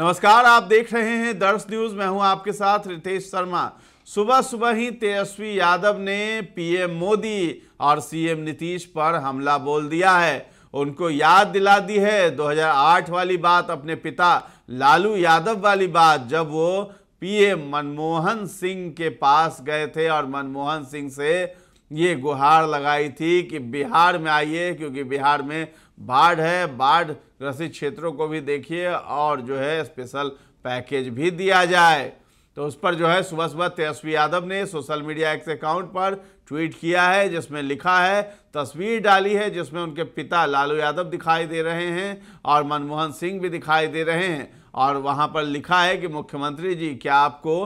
नमस्कार आप देख रहे हैं दर्श न्यूज मैं हूं आपके साथ रितेश शर्मा सुबह सुबह ही तेजस्वी यादव ने पीएम मोदी और सीएम नीतीश पर हमला बोल दिया है उनको याद दिला दी है 2008 वाली बात अपने पिता लालू यादव वाली बात जब वो पीएम मनमोहन सिंह के पास गए थे और मनमोहन सिंह से ये गुहार लगाई थी कि बिहार में आइए क्योंकि बिहार में बाढ़ है बाढ़ ग्रसित क्षेत्रों को भी देखिए और जो है स्पेशल पैकेज भी दिया जाए तो उस पर जो है सुबह सुबह तेजस्वी यादव ने सोशल मीडिया एक्स अकाउंट पर ट्वीट किया है जिसमें लिखा है तस्वीर डाली है जिसमें उनके पिता लालू यादव दिखाई दे रहे हैं और मनमोहन सिंह भी दिखाई दे रहे हैं और वहां पर लिखा है कि मुख्यमंत्री जी क्या आपको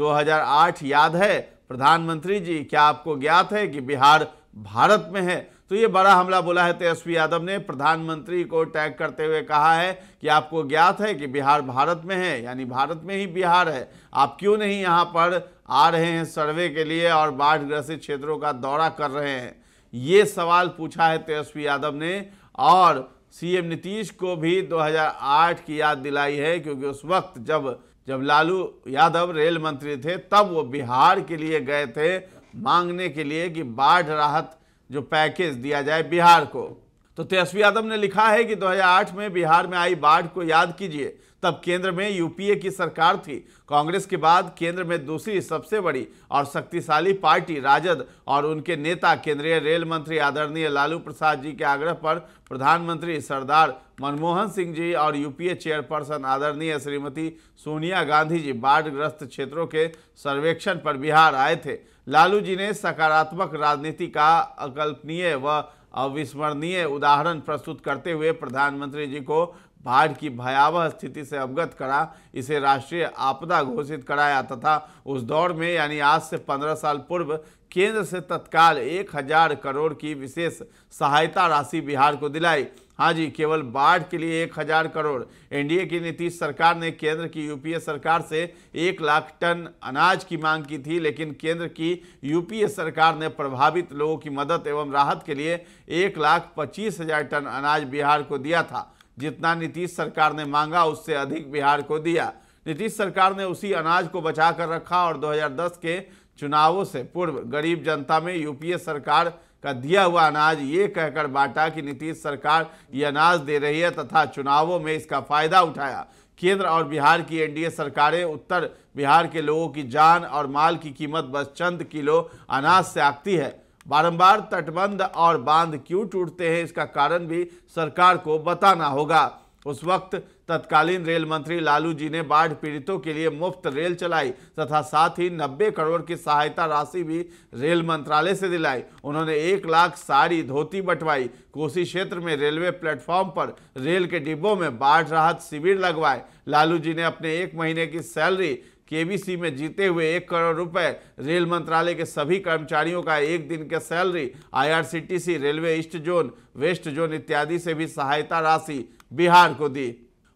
2008 याद है प्रधानमंत्री जी क्या आपको ज्ञात है कि बिहार भारत में है तो ये बड़ा हमला बोला है तेजस्वी यादव ने प्रधानमंत्री को टैग करते हुए कहा है कि आपको ज्ञात है कि बिहार भारत में है यानी भारत में ही बिहार है आप क्यों नहीं यहाँ पर आ रहे हैं सर्वे के लिए और बाढ़ ग्रसित क्षेत्रों का दौरा कर रहे हैं ये सवाल पूछा है तेजस्वी यादव ने और सीएम नीतीश को भी 2008 की याद दिलाई है क्योंकि उस वक्त जब जब लालू यादव रेल मंत्री थे तब वो बिहार के लिए गए थे मांगने के लिए कि बाढ़ राहत जो पैकेज दिया जाए बिहार को तो तेजस्वी यादव ने लिखा है कि 2008 में बिहार में आई बाढ़ को याद कीजिए तब केंद्र में यूपीए की सरकार थी कांग्रेस के बाद केंद्र में दूसरी सबसे बड़ी और शक्तिशाली पार्टी राजद और उनके नेता केंद्रीय रेल मंत्री आदरणीय लालू प्रसाद जी के आग्रह पर प्रधानमंत्री सरदार मनमोहन सिंह जी और यूपीए चेयरपर्सन आदरणीय श्रीमती सोनिया गांधी जी बाढ़ग्रस्त क्षेत्रों के सर्वेक्षण पर बिहार आए थे लालू जी ने सकारात्मक राजनीति का अकल्पनीय व अविस्मरणीय उदाहरण प्रस्तुत करते हुए प्रधानमंत्री जी को बाढ़ की भयावह स्थिति से अवगत करा इसे राष्ट्रीय आपदा घोषित कराया तथा उस दौर में यानी आज से 15 साल पूर्व केंद्र से तत्काल एक हजार करोड़ की विशेष सहायता राशि बिहार को दिलाई हाँ जी केवल बाढ़ के लिए एक हजार करोड़ एनडीए की नीतीश सरकार ने केंद्र की यूपीए सरकार से एक लाख टन अनाज की मांग की थी लेकिन केंद्र की यूपीए सरकार ने प्रभावित लोगों की मदद एवं राहत के लिए एक लाख पच्चीस हजार टन अनाज बिहार को दिया था जितना नीतीश सरकार ने मांगा उससे अधिक बिहार को दिया नीतीश सरकार ने उसी अनाज को बचा कर रखा और 2010 के चुनावों से पूर्व गरीब जनता में यूपीए सरकार का दिया हुआ अनाज ये कहकर बांटा कि नीतीश सरकार ये अनाज दे रही है तथा चुनावों में इसका फायदा उठाया केंद्र और बिहार की एनडीए सरकारें उत्तर बिहार के लोगों की जान और माल की कीमत बस चंद किलो अनाज से आती है बारंबार तटबंध और बांध क्यों टूटते हैं इसका कारण भी सरकार को बताना होगा उस वक्त तत्कालीन रेल मंत्री लालू जी ने बाढ़ पीड़ितों के लिए मुफ्त रेल चलाई तथा साथ ही 90 करोड़ की सहायता राशि भी रेल मंत्रालय से दिलाई उन्होंने एक लाख साड़ी धोती बंटवाई कोसी क्षेत्र में रेलवे प्लेटफॉर्म पर रेल के डिब्बों में बाढ़ राहत शिविर लगवाए लालू जी ने अपने एक महीने की सैलरी केबीसी में जीते हुए एक करोड़ रुपए रेल मंत्रालय के सभी कर्मचारियों का एक दिन के salary IRCTC railway east zone west zone इत्यादि से भी सहायता राशि बिहार को दी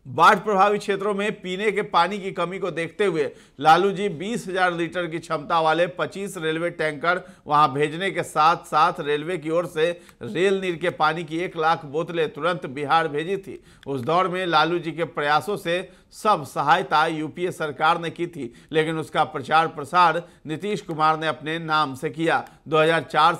बाढ़ प्रभावित क्षेत्रों में पीने के पानी की कमी को देखते हुए लालू जी बीस हजार लीटर की क्षमता वाले 25 रेलवे टैंकर वहां भेजने के साथ साथ रेलवे की ओर से रेल नीर के पानी की एक लाख बोतलें तुरंत बिहार भेजी थी उस दौर में लालू जी के प्रयासों से सब सहायता यूपीए सरकार ने की थी लेकिन उसका प्रचार प्रसार नीतीश कुमार ने अपने नाम से किया दो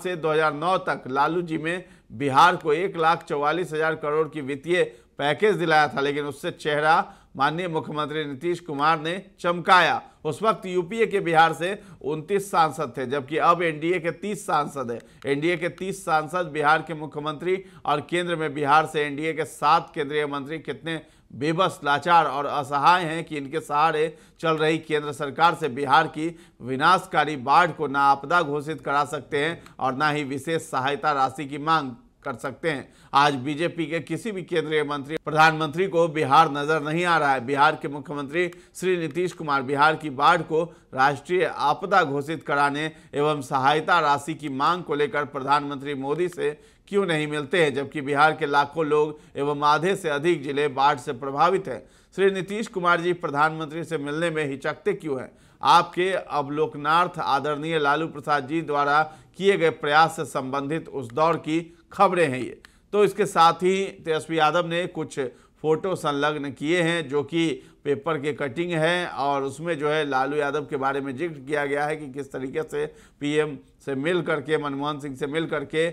से दो तक लालू जी में बिहार को एक लाख चौवालीस हजार करोड़ की वित्तीय पैकेज दिलाया था लेकिन उससे चेहरा माननीय मुख्यमंत्री नीतीश कुमार ने चमकाया उस वक्त यूपीए के बिहार से 29 सांसद थे जबकि अब एनडीए के 30 सांसद हैं एनडीए के 30 सांसद बिहार के मुख्यमंत्री और केंद्र में बिहार से एनडीए के सात केंद्रीय मंत्री कितने बेबस लाचार और असहाय हैं कि इनके सहारे चल रही केंद्र सरकार से बिहार की विनाशकारी बाढ़ को ना आपदा घोषित करा सकते हैं और ना ही विशेष सहायता राशि की मांग कर सकते हैं आज बीजेपी के किसी भी केंद्रीय मंत्री प्रधानमंत्री को बिहार नजर नहीं आ रहा है बिहार के मुख्यमंत्री श्री नीतीश कुमार बिहार की बाढ़ को राष्ट्रीय आपदा घोषित कराने एवं सहायता राशि की मांग को लेकर प्रधानमंत्री मोदी से क्यों नहीं मिलते हैं जबकि बिहार के लाखों लोग एवं आधे से अधिक जिले बाढ़ से प्रभावित हैं श्री नीतीश कुमार जी प्रधानमंत्री से मिलने में हिचकते क्यों हैं आपके अवलोकनार्थ आदरणीय लालू प्रसाद जी द्वारा किए गए प्रयास से संबंधित उस दौर की खबरें हैं ये तो इसके साथ ही तेजस्वी यादव ने कुछ फ़ोटो संलग्न किए हैं जो कि पेपर के कटिंग है और उसमें जो है लालू यादव के बारे में जिक्र किया गया है कि किस तरीके से पीएम से मिल करके मनमोहन सिंह से मिल करके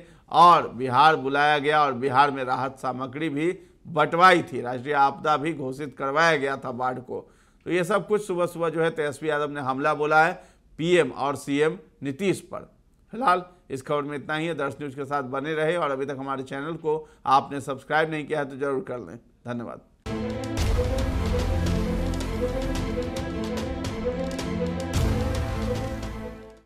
और बिहार बुलाया गया और बिहार में राहत सामग्री भी बंटवाई थी राष्ट्रीय आपदा भी घोषित करवाया गया था बाढ़ को तो ये सब कुछ सुबह सुबह जो है तेजस्वी यादव ने हमला बोला है पी और सी नीतीश पर फिलहाल इस खबर में इतना ही है दर्श न्यूज के साथ बने रहे और अभी तक हमारे चैनल को आपने सब्सक्राइब नहीं किया है तो जरूर कर लें धन्यवाद